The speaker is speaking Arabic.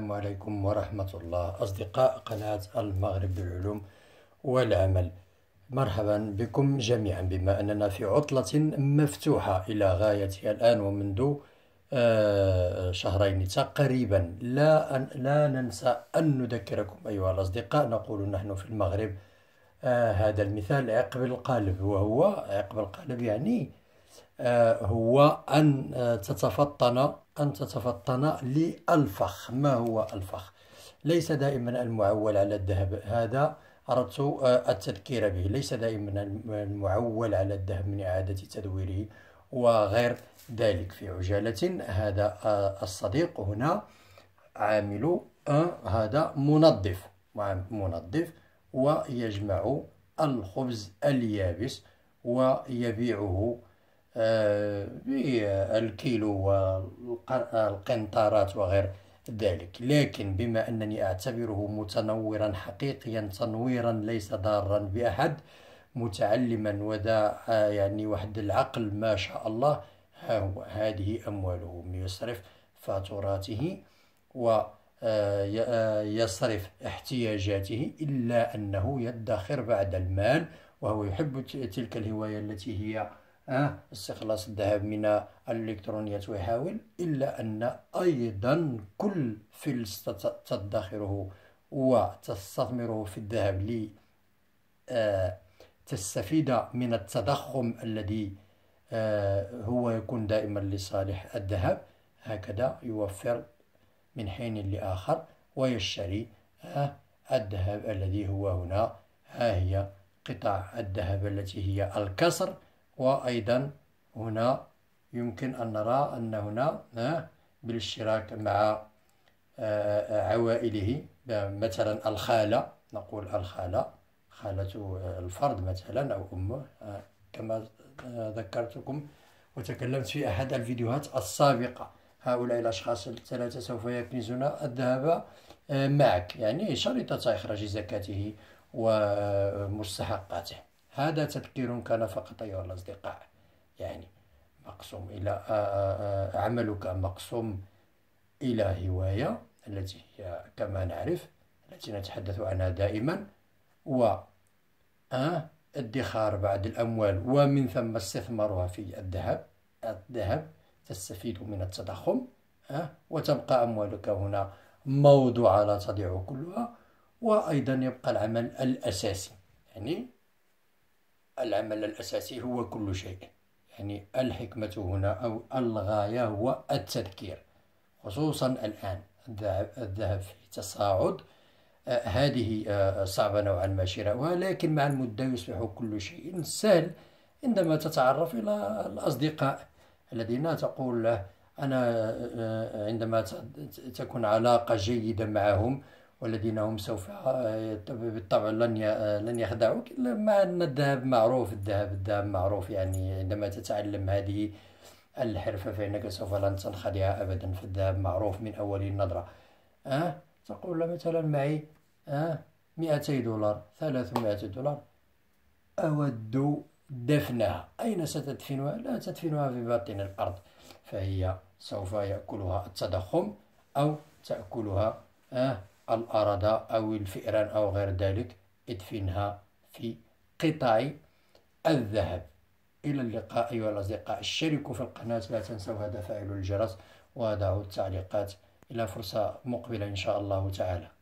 السلام عليكم ورحمة الله أصدقاء قناة المغرب للعلوم والعمل مرحبا بكم جميعا بما أننا في عطلة مفتوحة إلى غاية الآن ومنذ آه، شهرين تقريبا لا, أن لا ننسى أن نذكركم أيها الأصدقاء نقول نحن في المغرب آه، هذا المثال عقب القالب وهو عقب القالب يعني آه، هو أن آه، تتفطن أن تتفطن للفخ ما هو الفخ ليس دائما المعول على الذهب هذا أردت آه، التذكير به ليس دائما المعول على الذهب من إعادة تدويره وغير ذلك في عجالة هذا الصديق هنا عامل هذا منظف منظف ويجمع الخبز اليابس ويبيعه آه، الكيلو والقنطارات وغير ذلك لكن بما أنني أعتبره متنورا حقيقيا تنويرا ليس ضارا بأحد متعلما وداع آه، يعني واحد العقل ما شاء الله ها هو هذه أمواله يصرف فاتوراته و آه، يصرف احتياجاته إلا أنه يدخر بعد المال وهو يحب تلك الهواية التي هي استخلاص الذهب من الإلكترونيات ويحاول إلا أن أيضا كل فلس تدخره وتستثمره في الذهب لتستفيد آه، من التضخم الذي آه، هو يكون دائما لصالح الذهب هكذا يوفر من حين لآخر ويشتري آه، الذهب الذي هو هنا ها هي قطع الذهب التي هي الكسر وأيضا هنا يمكن أن نرى أن هنا بالاشتراك مع آه، آه، عوائله آه، مثلا الخالة نقول الخالة خالة الفرد مثلا أو أمه كما ذكرتكم وتكلمت في أحد الفيديوهات السابقة هؤلاء الأشخاص الثلاثة سوف يكنزون الذهب معك يعني شريطة إخراج زكاته ومستحقاته هذا تفكير كان فقط أيها الأصدقاء يعني مقسوم إلى آه، آه، عملك مقسوم إلى هواية التي هي كما نعرف التي نتحدث عنها دائما و آه، ادخار بعض الأموال ومن ثم استثمارها في الذهب الذهب تستفيد من التضخم وتبقى أموالك هنا موضوعة لا تضيع كلها وأيضا يبقى العمل الأساسي يعني العمل الأساسي هو كل شيء يعني الحكمة هنا أو الغاية هو التذكير خصوصا الآن الذهب في تصاعد آه، هذه آه، صعبة نوعا ما شراؤها لكن مع المدة يصبح كل شيء سهل عندما تتعرف إلى الأصدقاء الذين تقول له أنا آه، عندما تكون علاقة جيدة معهم والذين هم سوف آه، بالطبع لن آه، لن يخدعوك مع ان الذهب معروف الذهب الذهب معروف يعني عندما تتعلم هذه الحرفه فانك سوف لن تنخدع ابدا فالذهب معروف من اول النظره أه؟ تقول مثلا معي أه؟ 200 دولار 300 دولار اود دفنها أين ستدفنها؟ لا تدفنها في باطن الأرض فهي سوف يأكلها التضخم أو تأكلها آه الأرض أو الفئران أو غير ذلك ادفنها في قطع الذهب إلى اللقاء أيها الأصدقاء اشتركوا في القناة لا تنسوا هذا فعل الجرس وضعوا التعليقات إلى فرصة مقبلة إن شاء الله تعالى